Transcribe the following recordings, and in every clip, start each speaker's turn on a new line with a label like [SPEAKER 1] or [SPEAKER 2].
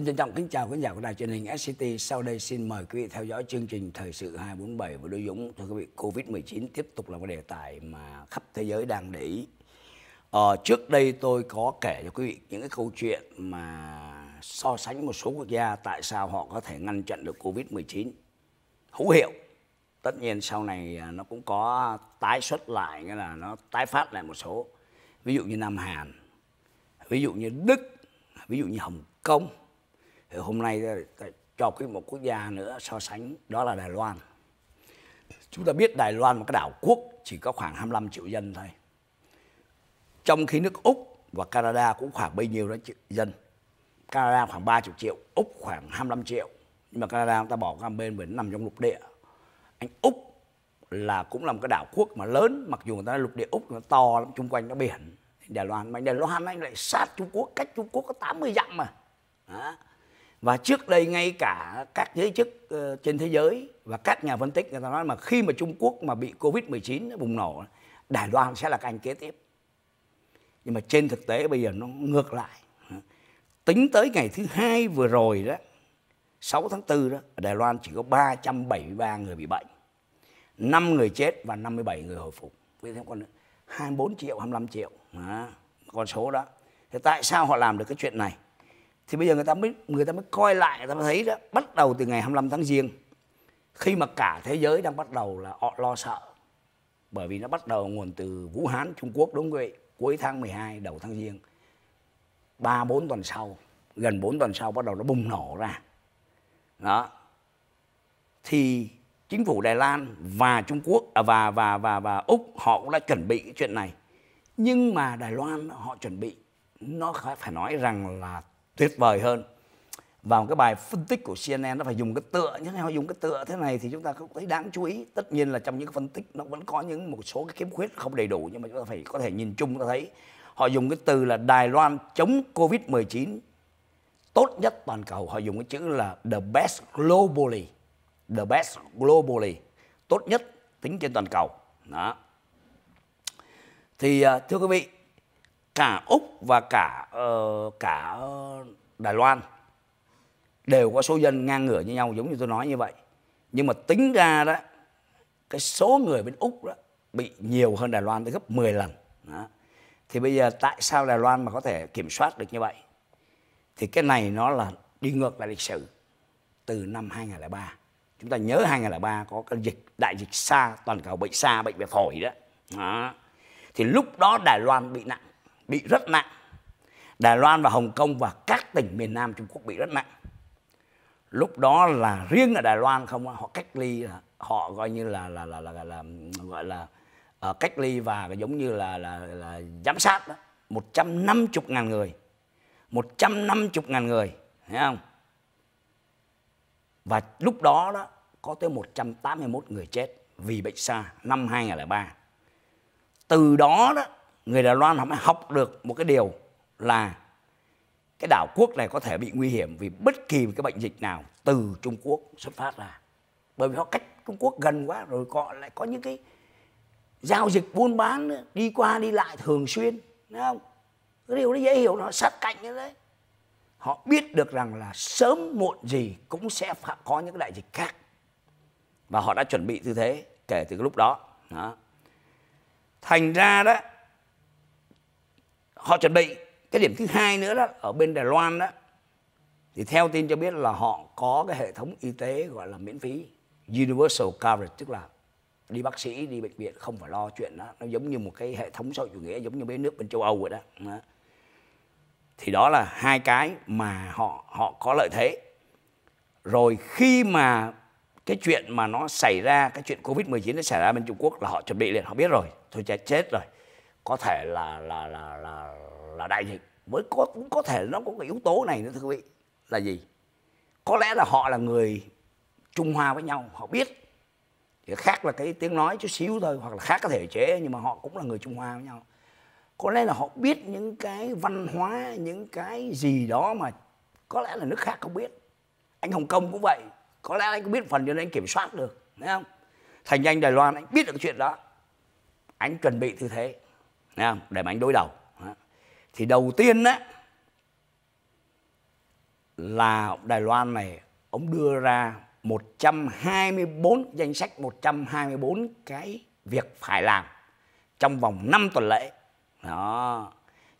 [SPEAKER 1] Xin trân trọng kính chào quý giả của đài truyền hình SCT. Sau đây xin mời quý vị theo dõi chương trình Thời sự 247 với Đỗ Dũng. Thưa quý vị, Covid-19 tiếp tục là một đề tài mà khắp thế giới đang để ý. Ờ, trước đây tôi có kể cho quý vị những cái câu chuyện mà so sánh một số quốc gia tại sao họ có thể ngăn chặn được Covid-19 hữu hiệu. Tất nhiên sau này à, nó cũng có tái xuất lại, nghĩa là nó tái phát lại một số. Ví dụ như Nam Hàn, ví dụ như Đức, ví dụ như Hồng Kông, thì hôm nay ờ, cho cái một quốc gia nữa so sánh đó là Đài Loan chúng ta biết Đài Loan một cái đảo quốc chỉ có khoảng 25 triệu dân thôi trong khi nước Úc và Canada cũng khoảng bấy nhiêu đó triệu dân Canada khoảng 30 triệu Úc khoảng 25 triệu nhưng mà Canada người ta bỏ qua bên bởi nằm trong lục địa anh Úc là cũng là một cái đảo quốc mà lớn mặc dù người ta lục địa úc nó to lắm chung quanh nó biển đài loan mà đài loan anh lại sát trung quốc cách trung quốc có 80 dặm mà đó và trước đây ngay cả các giới chức ờ, trên thế giới và các nhà phân tích người ta nói mà khi mà Trung Quốc mà bị Covid-19 bùng nổ Đài Loan sẽ là cái anh kế tiếp nhưng mà trên thực tế bây giờ nó ngược lại tính tới ngày thứ hai vừa rồi đó 6 tháng 4 đó Đài Loan chỉ có 373 người bị bệnh 5 người chết và 57 người hồi phục với thêm con 24 triệu 25 triệu à, con số đó thì tại sao họ làm được cái chuyện này thì bây giờ người ta mới người ta mới coi lại người ta mới thấy đó bắt đầu từ ngày 25 tháng giêng khi mà cả thế giới đang bắt đầu là họ lo sợ bởi vì nó bắt đầu nguồn từ Vũ Hán Trung Quốc đúng không vậy cuối tháng 12 đầu tháng giêng ba bốn tuần sau gần 4 tuần sau bắt đầu nó bùng nổ ra đó thì chính phủ Đài Lan và Trung Quốc à, và và và và Úc họ cũng đã chuẩn bị cái chuyện này nhưng mà Đài Loan họ chuẩn bị nó phải nói rằng là tuyệt vời hơn và một cái bài phân tích của CNN nó phải dùng cái tựa như thế này, dùng cái tựa thế này thì chúng ta không thấy đáng chú ý. Tất nhiên là trong những cái phân tích nó vẫn có những một số cái khiếm khuyết không đầy đủ nhưng mà chúng ta phải có thể nhìn chung ta thấy họ dùng cái từ là Đài Loan chống Covid-19 tốt nhất toàn cầu. Họ dùng cái chữ là the best globally. The best globally. Tốt nhất tính trên toàn cầu. Đó. Thì à, thưa quý vị, cả úc và cả uh, cả đài loan đều có số dân ngang ngửa như nhau giống như tôi nói như vậy nhưng mà tính ra đó cái số người bên úc đó bị nhiều hơn đài loan tới gấp 10 lần đó. thì bây giờ tại sao đài loan mà có thể kiểm soát được như vậy thì cái này nó là đi ngược lại lịch sử từ năm 2003 chúng ta nhớ 2003 có cái dịch đại dịch sa toàn cầu bệnh sa bệnh về phổi đó. đó thì lúc đó Đài Loan bị nặng bị rất nặng. Đài Loan và Hồng Kông và các tỉnh miền Nam Trung Quốc bị rất nặng. Lúc đó là riêng ở Đài Loan không họ cách ly họ gọi như là là là là, là, là gọi là uh, cách ly và giống như là là, là giám sát đó, 150 ngàn người. 150 ngàn người, thấy không? Và lúc đó đó có tới 181 người chết vì bệnh xa năm 2003. Từ đó đó người Đài Loan họ mới học được một cái điều là cái đảo quốc này có thể bị nguy hiểm vì bất kỳ cái bệnh dịch nào từ Trung Quốc xuất phát ra. Bởi vì họ cách Trung Quốc gần quá rồi họ lại có những cái giao dịch buôn bán đi qua đi lại thường xuyên, đúng không? Cái điều đó dễ hiểu nó sát cạnh như thế Họ biết được rằng là sớm muộn gì cũng sẽ có những cái đại dịch khác. Và họ đã chuẩn bị tư thế kể từ cái lúc đó. đó. Thành ra đó họ chuẩn bị cái điểm thứ hai nữa đó ở bên đài loan đó thì theo tin cho biết là họ có cái hệ thống y tế gọi là miễn phí universal coverage tức là đi bác sĩ đi bệnh viện không phải lo chuyện đó nó giống như một cái hệ thống xã hội chủ nghĩa giống như mấy nước bên châu âu vậy đó. đó thì đó là hai cái mà họ họ có lợi thế rồi khi mà cái chuyện mà nó xảy ra cái chuyện covid 19 nó xảy ra bên trung quốc là họ chuẩn bị liền họ biết rồi thôi chết chết rồi có thể là là là là là đại dịch mới có cũng có thể nó có cái yếu tố này nữa thưa quý vị là gì có lẽ là họ là người trung hoa với nhau họ biết thì khác là cái tiếng nói chút xíu thôi hoặc là khác cái thể chế nhưng mà họ cũng là người trung hoa với nhau có lẽ là họ biết những cái văn hóa những cái gì đó mà có lẽ là nước khác không biết anh hồng kông cũng vậy có lẽ anh cũng biết phần cho nên anh kiểm soát được thấy không thành anh đài loan anh biết được chuyện đó anh chuẩn bị như thế không? Để mà anh đối đầu. Thì đầu tiên á là Đài Loan này ông đưa ra 124 danh sách 124 cái việc phải làm trong vòng 5 tuần lễ. Đó.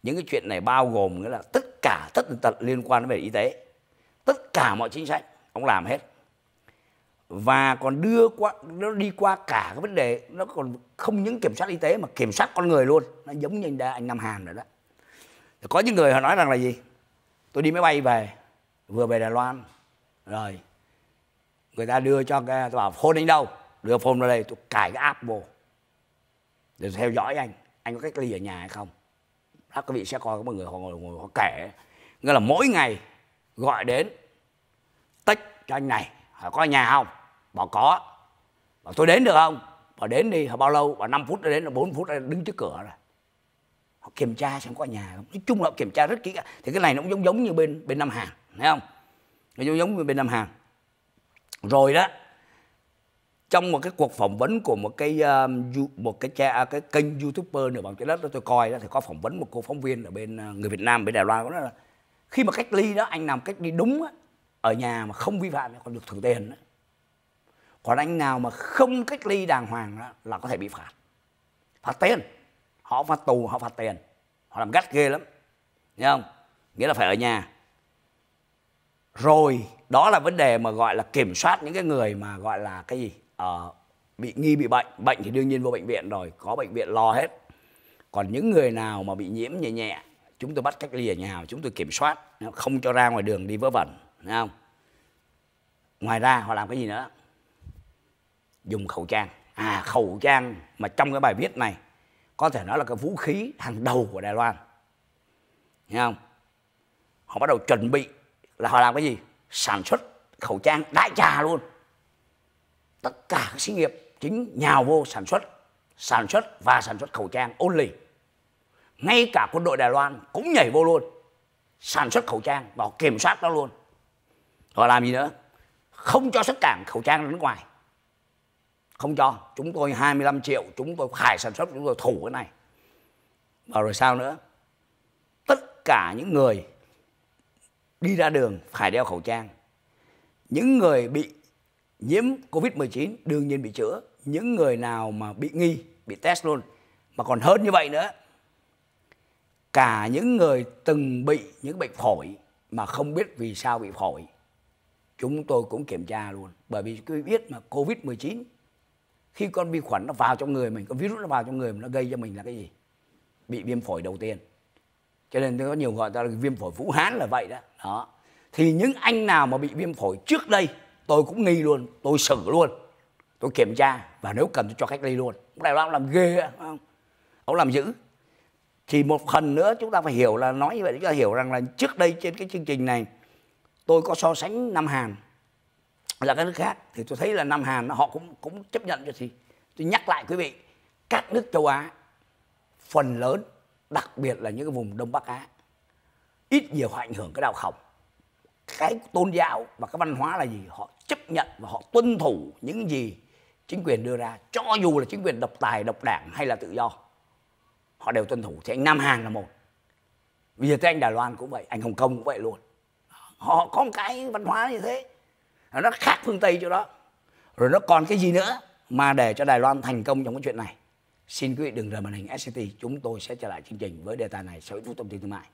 [SPEAKER 1] Những cái chuyện này bao gồm nghĩa là tất cả tất tật liên quan đến về y tế. Tất cả mọi chính sách ông làm hết và còn đưa qua nó đi qua cả cái vấn đề nó còn không những kiểm soát y tế mà kiểm soát con người luôn nó giống như anh, anh Nam Hàn rồi đó có những người họ nói rằng là gì tôi đi máy bay về vừa về Đài Loan rồi người ta đưa cho cái tôi bảo phone anh đâu đưa phone ra đây tôi cài cái app vô để theo dõi anh anh có cách ly ở nhà hay không các quý vị sẽ coi có một người họ ngồi, ngồi họ kể nghĩa là mỗi ngày gọi đến tách cho anh này họ có nhà không Bà có bảo tôi đến được không bảo đến đi họ bao lâu bảo 5 phút đã đến là 4 phút đã đứng trước cửa rồi Họ kiểm tra xem có nhà không Nói chung là họ kiểm tra rất kỹ Thì cái này nó cũng giống giống như bên bên Nam Hàng Thấy không Nó giống giống như bên Nam Hàng Rồi đó trong một cái cuộc phỏng vấn của một cái ờ, một cái cha à, cái kênh youtuber nửa bằng trái đất đó tôi coi đó thì có phỏng vấn một cô phóng viên ở bên ờ, người Việt Nam bên Đài Loan đó là khi mà cách ly đó anh làm cách ly đúng đó, ở nhà mà không vi phạm còn được thưởng tiền đó còn anh nào mà không cách ly đàng hoàng đó, là có thể bị phạt phạt tiền họ phạt tù họ phạt tiền họ làm gắt ghê lắm Nghe không nghĩa là phải ở nhà rồi đó là vấn đề mà gọi là kiểm soát những cái người mà gọi là cái gì ờ, bị nghi bị bệnh bệnh thì đương nhiên vô bệnh viện rồi có bệnh viện lo hết còn những người nào mà bị nhiễm nhẹ nhẹ chúng tôi bắt cách ly ở nhà chúng tôi kiểm soát không cho ra ngoài đường đi vớ vẩn nghe không ngoài ra họ làm cái gì nữa dùng khẩu trang à khẩu trang mà trong cái bài viết này có thể nói là cái vũ khí hàng đầu của Đài Loan Nghe không họ bắt đầu chuẩn bị là họ làm cái gì sản xuất khẩu trang đại trà luôn tất cả các xí nghiệp chính nhào vô sản xuất sản xuất và sản xuất khẩu trang only ngay cả quân đội Đài Loan cũng nhảy vô luôn sản xuất khẩu trang và họ kiểm soát nó luôn họ làm gì nữa không cho xuất cảng khẩu trang ra nước ngoài không cho chúng tôi 25 triệu chúng tôi phải sản xuất chúng tôi thủ cái này và rồi sao nữa tất cả những người đi ra đường phải đeo khẩu trang những người bị nhiễm Covid-19 đương nhiên bị chữa những người nào mà bị nghi bị test luôn mà còn hơn như vậy nữa cả những người từng bị những bệnh phổi mà không biết vì sao bị phổi chúng tôi cũng kiểm tra luôn bởi vì tôi biết mà covid 19 khi con vi khuẩn nó vào trong người mình con virus nó vào trong người mình nó gây cho mình là cái gì bị viêm phổi đầu tiên cho nên có nhiều gọi ta là viêm phổi vũ hán là vậy đó đó thì những anh nào mà bị viêm phổi trước đây tôi cũng nghi luôn tôi xử luôn tôi kiểm tra và nếu cần tôi cho cách ly luôn ông đài ông làm ghê không ông làm dữ thì một phần nữa chúng ta phải hiểu là nói như vậy chúng ta hiểu rằng là trước đây trên cái chương trình này tôi có so sánh năm Hàn là các nước khác thì tôi thấy là Nam Hàn họ cũng cũng chấp nhận cho thì tôi nhắc lại quý vị các nước châu Á phần lớn đặc biệt là những cái vùng Đông Bắc Á ít nhiều họ ảnh hưởng cái đạo khổng cái tôn giáo và cái văn hóa là gì họ chấp nhận và họ tuân thủ những gì chính quyền đưa ra cho dù là chính quyền độc tài độc đảng hay là tự do họ đều tuân thủ thì anh Nam Hàn là một bây giờ anh Đài Loan cũng vậy anh Hồng Kông cũng vậy luôn họ có một cái văn hóa như thế nó rất khác phương tây chỗ đó rồi nó còn cái gì nữa mà để cho đài loan thành công trong cái chuyện này xin quý vị đừng rời màn hình sct chúng tôi sẽ trở lại chương trình với đề tài này sở hữu thông tin thương mại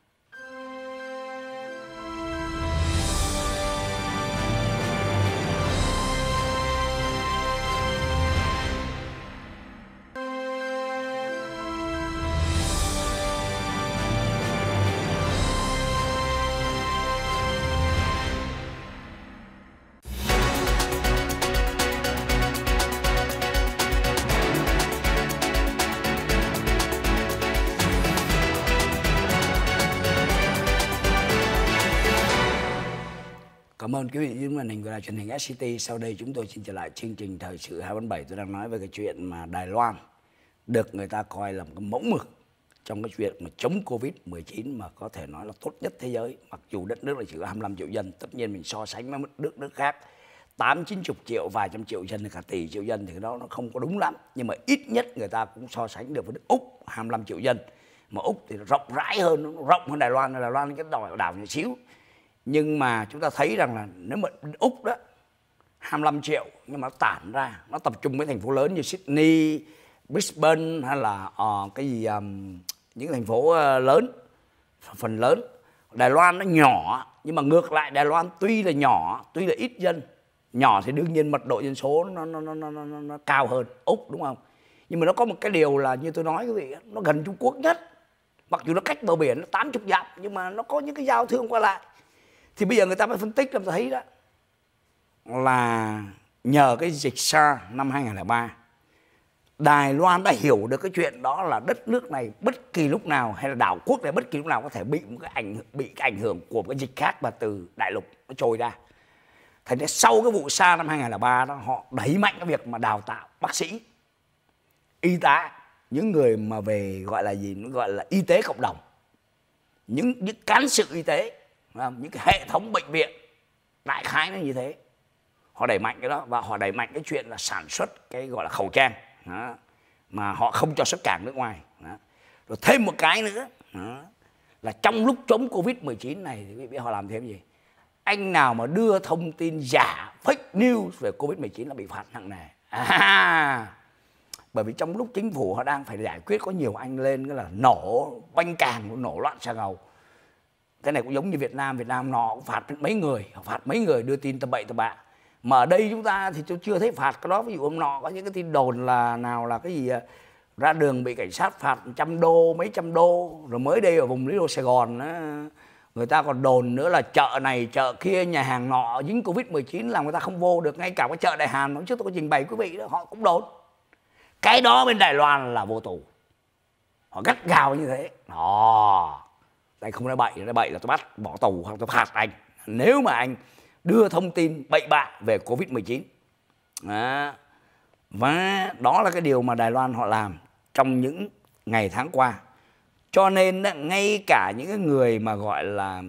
[SPEAKER 1] Cảm ơn quý vị dưới màn hình của đài truyền hình SCT. Sau đây chúng tôi xin trở lại chương trình thời sự 247. Tôi đang nói về cái chuyện mà Đài Loan được người ta coi là một cái mẫu mực trong cái chuyện mà chống Covid-19 mà có thể nói là tốt nhất thế giới. Mặc dù đất nước là chỉ có 25 triệu dân, tất nhiên mình so sánh với nước nước khác 8 90 triệu vài trăm triệu dân cả tỷ triệu dân thì cái đó nó không có đúng lắm, nhưng mà ít nhất người ta cũng so sánh được với nước Úc 25 triệu dân. Mà Úc thì rộng rãi hơn, rộng hơn Đài Loan, Đài Loan cái đảo đảo nhỏ xíu nhưng mà chúng ta thấy rằng là nếu mà úc đó 25 triệu nhưng mà nó tản ra nó tập trung với thành phố lớn như Sydney Brisbane hay là uh, cái gì um, những thành phố ờ, lớn phần lớn Đài Loan nó nhỏ nhưng mà ngược lại Đài Loan tuy là nhỏ tuy là ít dân nhỏ thì đương nhiên mật độ dân số nó nó nó nó, nó, nó cao hơn úc đúng không nhưng mà nó có một cái điều là như tôi nói quý vị nó gần Trung Quốc nhất mặc dù nó cách bờ biển nó 80 dặm nhưng mà nó có những cái giao thương qua lại thì bây giờ người ta mới phân tích làm thấy đó là nhờ cái dịch SARS năm 2003 Đài Loan đã hiểu được cái chuyện đó là đất nước này bất kỳ lúc nào hay là đảo quốc này bất kỳ lúc nào có thể bị một cái ảnh bị cái ảnh hưởng của một cái dịch khác mà từ đại lục nó trôi ra. Thành ra sau cái vụ SARS năm 2003 đó họ đẩy mạnh cái việc mà đào tạo bác sĩ, y tá, những người mà về gọi là gì, nó gọi là y tế cộng đồng. Những những cán sự y tế không? những cái hệ thống bệnh viện đại khái nó như thế họ đẩy mạnh cái đó và họ đẩy mạnh cái chuyện là sản xuất cái gọi là khẩu trang đó. mà họ không cho xuất cảng nước ngoài đó. rồi thêm một cái nữa đó. là trong lúc chống covid 19 này thì biết họ làm thêm gì anh nào mà đưa thông tin giả fake news về covid 19 là bị phạt nặng nề à, bởi vì trong lúc chính phủ họ đang phải giải quyết có nhiều anh lên cái là nổ banh càng nổ loạn xà ngầu cái này cũng giống như Việt Nam Việt Nam nó cũng phạt mấy người phạt mấy người đưa tin tầm bậy tầm bạ mà ở đây chúng ta thì tôi chưa thấy phạt cái đó ví dụ hôm nọ có những cái tin đồn là nào là cái gì à, ra đường bị cảnh sát phạt trăm đô mấy trăm đô rồi mới đây ở vùng lý đô Sài Gòn đó, người ta còn đồn nữa là chợ này chợ kia nhà hàng nọ dính covid 19 là người ta không vô được ngay cả cái chợ Đại Hàn hôm trước tôi có trình bày quý vị đó họ cũng đồn cái đó bên Đài Loan là vô tù họ gắt gào như thế đó anh không nói bậy nói bậy là tôi bắt bỏ tù hoặc tôi phạt anh nếu mà anh đưa thông tin bậy bạ về covid 19 đó. và đó là cái điều mà đài loan họ làm trong những ngày tháng qua cho nên ngay cả những người mà gọi là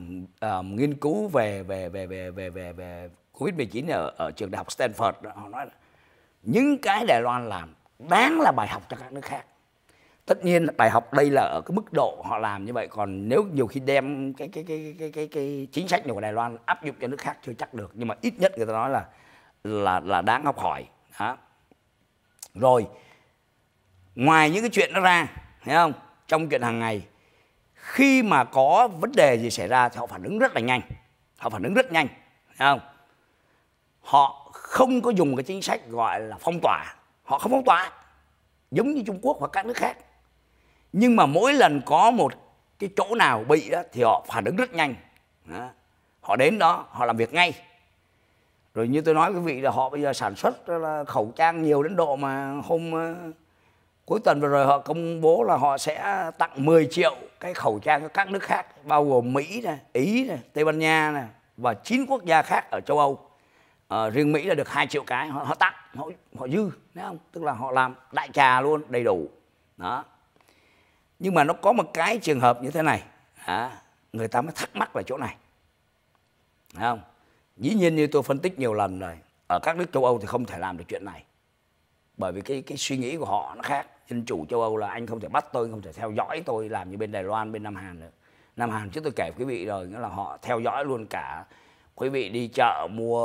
[SPEAKER 1] uh, nghiên cứu về về về về về về, về covid 19 ở ở trường đại học stanford họ nói là những cái đài loan làm đáng là bài học cho các nước khác tất nhiên bài học đây là ở cái mức độ họ làm như vậy còn nếu nhiều khi đem cái cái cái cái cái, cái chính sách của Đài Loan áp dụng cho nước khác chưa chắc được nhưng mà ít nhất người ta nói là là là đáng học hỏi đó rồi ngoài những cái chuyện đó ra thấy không trong chuyện hàng ngày khi mà có vấn đề gì xảy ra thì họ phản ứng rất là nhanh họ phản ứng rất nhanh thấy không họ không có dùng cái chính sách gọi là phong tỏa họ không phong tỏa giống như Trung Quốc hoặc các nước khác nhưng mà mỗi lần có một cái chỗ nào bị đó thì họ phản ứng rất nhanh đó. họ đến đó họ làm việc ngay rồi như tôi nói quý vị là họ bây giờ sản xuất là khẩu trang nhiều đến độ mà hôm ờ, cuối tuần vừa rồi họ công bố là họ sẽ tặng 10 triệu cái khẩu trang cho các nước khác bao gồm Mỹ này, Ý này, Tây Ban Nha này và 9 quốc gia khác ở châu Âu. À, riêng Mỹ là được 2 triệu cái họ, họ tặng, họ họ dư, thấy không? Tức là họ làm đại trà luôn đầy đủ. Đó nhưng mà nó có một cái trường hợp như thế này à, người ta mới thắc mắc là chỗ này Đấy không dĩ nhiên như tôi phân tích nhiều lần rồi ở các nước châu âu thì không thể làm được chuyện này bởi vì cái cái suy nghĩ của họ nó khác dân chủ châu âu là anh không thể bắt tôi không thể theo dõi tôi làm như bên đài loan bên nam hàn nữa nam hàn chứ tôi kể với quý vị rồi nghĩa là họ theo dõi luôn cả quý vị đi chợ mua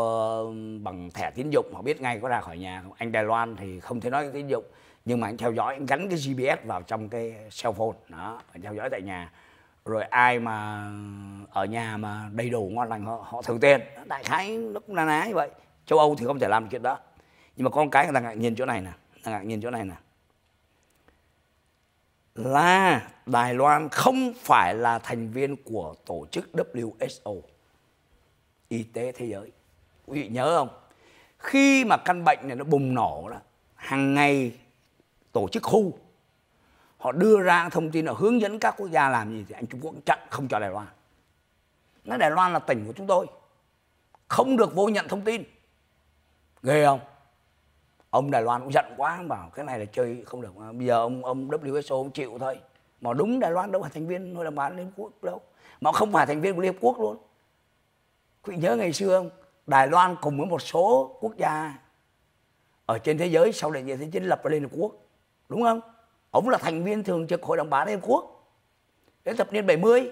[SPEAKER 1] bằng thẻ tín dụng họ biết ngay có ra khỏi nhà không anh đài loan thì không thể nói tín dụng nhưng mà anh theo dõi anh gắn cái gps vào trong cái cell phone đó anh theo dõi tại nhà rồi ai mà ở nhà mà đầy đủ ngon lành họ, họ thử tên đại khái nó cũng na ná như vậy châu âu thì không thể làm chuyện đó nhưng mà con cái người ta ngạc nhiên chỗ này nè người ta ngạc nhiên chỗ này nè là Đài Loan không phải là thành viên của tổ chức WHO y tế thế giới quý vị nhớ không khi mà căn bệnh này nó bùng nổ đó hàng ngày tổ chức khu họ đưa ra thông tin là hướng dẫn các quốc gia làm gì thì anh Trung Quốc chặn không cho Đài Loan nó Đài Loan là tỉnh của chúng tôi không được vô nhận thông tin ghê không ông Đài Loan cũng giận quá ông bảo cái này là chơi không được bây giờ ông ông WHO ông chịu thôi mà đúng Đài Loan đâu phải thành viên hội đồng bảo liên quốc đâu mà không phải thành viên của Liên Hợp Quốc luôn quý nhớ ngày xưa không đài loan cùng với một số quốc gia ở trên thế giới sau đại diện thế chiến lập ra liên hợp quốc đúng không ông là thành viên thường trực hội đồng bảo an liên hợp quốc đến thập niên 70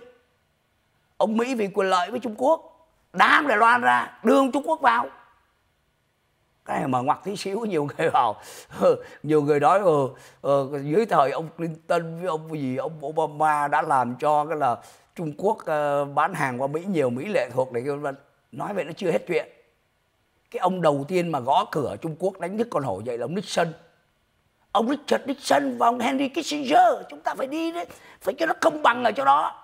[SPEAKER 1] ông mỹ vì quyền lợi với trung quốc đá đài loan ra đưa ông trung quốc vào cái này mà ngoặt tí xíu nhiều người bảo nhiều người nói ừ, ừ, dưới thời ông Clinton với ông gì ông Obama đã làm cho cái là Trung Quốc uh, bán hàng qua Mỹ nhiều, Mỹ lệ thuộc đấy Nói vậy nó chưa hết chuyện. Cái ông đầu tiên mà gõ cửa Trung Quốc đánh thức con hổ dậy là ông Nixon. Ông Richard Nixon và ông Henry Kissinger, chúng ta phải đi đấy, phải cho nó công bằng ở chỗ đó.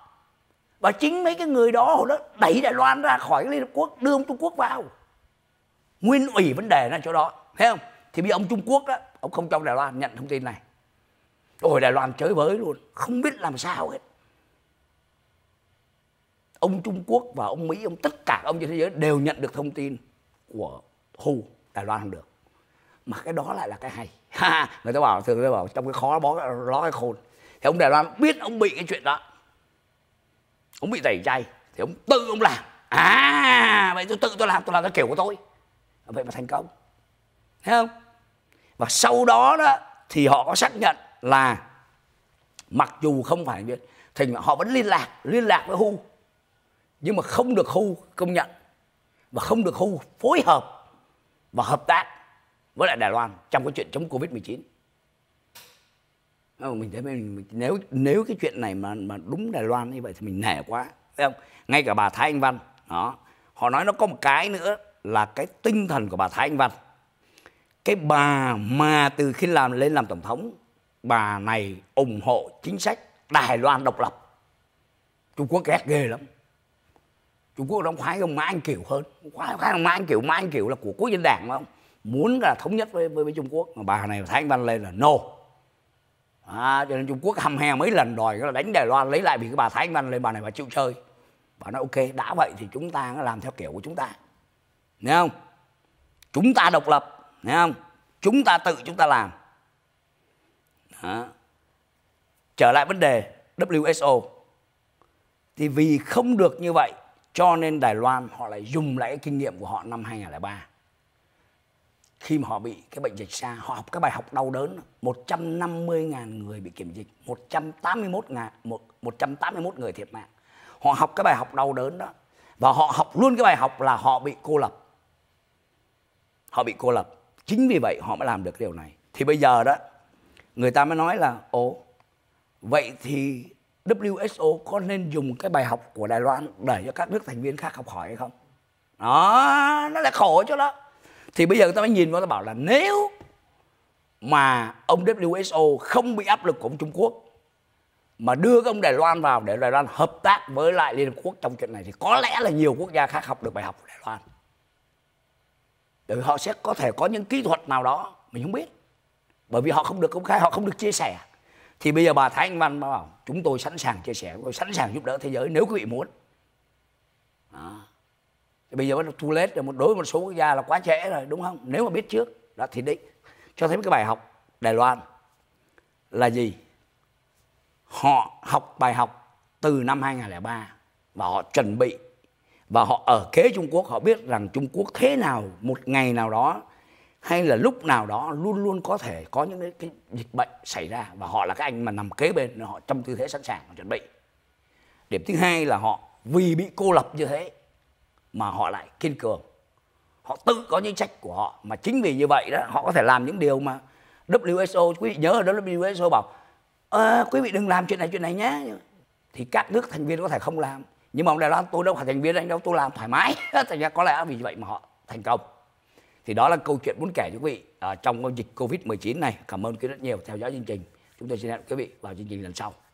[SPEAKER 1] Và chính mấy cái người đó hồi đó đẩy Đài Loan ra khỏi Liên Hợp Quốc, đưa ông Trung Quốc vào. Nguyên ủy vấn đề là chỗ đó, thấy không? Thì bây giờ ông Trung Quốc đó, ông không cho Đài Loan nhận thông tin này. Ôi Đài Loan chơi với luôn, không biết làm sao hết ông Trung Quốc và ông Mỹ ông tất cả ông trên thế giới đều nhận được thông tin của Hu Đài Loan không được mà cái đó lại là cái hay người ta bảo thường người ta bảo trong cái khó bó ló cái khôn thì ông Đài Loan biết ông bị cái chuyện đó ông bị tẩy chay thì ông tự ông làm à vậy tôi tự tôi làm tôi làm cái kiểu của tôi vậy mà thành công thấy không và sau đó đó thì họ có xác nhận là mặc dù không phải thì họ vẫn liên lạc liên lạc với Hu nhưng mà không được khu công nhận và không được khu phối hợp và hợp tác với lại Đài Loan trong cái chuyện chống Covid-19. Ờ, mình thấy mình, nếu nếu cái chuyện này mà mà đúng Đài Loan như vậy thì mình nể quá, thấy không? Ngay cả bà Thái Anh Văn đó, họ nói nó có một cái nữa là cái tinh thần của bà Thái Anh Văn. Cái bà mà từ khi làm lên làm tổng thống, bà này ủng hộ chính sách Đài Loan độc lập. Trung Quốc ghét ghê lắm Trung Quốc đóng khoái ông Mã Anh Kiểu hơn khoái khoái ông Mã Anh Kiểu Mã Anh Kiểu là của quốc dân đảng mà không muốn là thống nhất với với, với Trung Quốc mà bà này Thái Anh Văn lên là no à, cho nên Trung Quốc hầm hè mấy lần đòi là đánh Đài Loan lấy lại vì cái bà Thái Anh Văn lên bà này bà chịu chơi bà nói ok đã vậy thì chúng ta làm theo kiểu của chúng ta nghe không chúng ta độc lập nghe không chúng ta tự chúng ta làm Đó. trở lại vấn đề WSO thì vì không được như vậy cho nên Đài Loan họ lại dùng lại cái kinh nghiệm của họ năm 2003. Khi mà họ bị cái bệnh dịch xa, họ học cái bài học đau đớn 150.000 người bị kiểm dịch, 181 181 người thiệt mạng. Họ học cái bài học đau đớn đó và họ học luôn cái bài học là họ bị cô lập. Họ bị cô lập. Chính vì vậy họ mới làm được điều này. Thì bây giờ đó người ta mới nói là ồ vậy thì WSO có nên dùng cái bài học của Đài Loan để cho các nước thành viên khác học hỏi hay không? Đó, nó là khổ cho đó. Thì bây giờ ta mới nhìn vào ta bảo là nếu mà ông WSO không bị áp lực của ông Trung Quốc mà đưa ông Đài Loan vào để Đài Loan hợp tác với lại Liên Hợp Quốc trong chuyện này thì có lẽ là nhiều quốc gia khác học được bài học của Đài Loan. Để họ sẽ có thể có những kỹ thuật nào đó mình không biết. Bởi vì họ không được công khai, họ không được chia sẻ thì bây giờ bà Thái Anh Văn bảo chúng tôi sẵn sàng chia sẻ tôi sẵn sàng giúp đỡ thế giới nếu quý vị muốn đó. bây giờ bắt đầu thu lết rồi một đối với một số quốc gia là quá trễ rồi đúng không nếu mà biết trước đó thì đấy cho thấy cái bài học Đài Loan là gì họ học bài học từ năm 2003 và họ chuẩn bị và họ ở kế Trung Quốc họ biết rằng Trung Quốc thế nào một ngày nào đó hay là lúc nào đó luôn luôn có thể có những cái, dịch bệnh xảy ra và họ là các anh mà nằm kế bên họ trong tư thế sẵn sàng chuẩn bị điểm thứ hai là họ vì bị cô lập như thế mà họ lại kiên cường họ tự có những trách của họ mà chính vì như vậy đó họ có thể làm những điều mà WSO quý vị nhớ ở WSO bảo à, quý vị đừng làm chuyện này chuyện này nhé thì các nước thành viên có thể không làm nhưng mà ông Đài Loan tôi đâu phải thành viên anh đâu tôi làm thoải mái thành ra có lẽ vì vậy mà họ thành công thì đó là câu chuyện muốn kể cho quý vị à, trong dịch covid 19 này cảm ơn quý vị rất nhiều theo dõi chương trình chúng tôi xin hẹn quý vị vào chương trình lần sau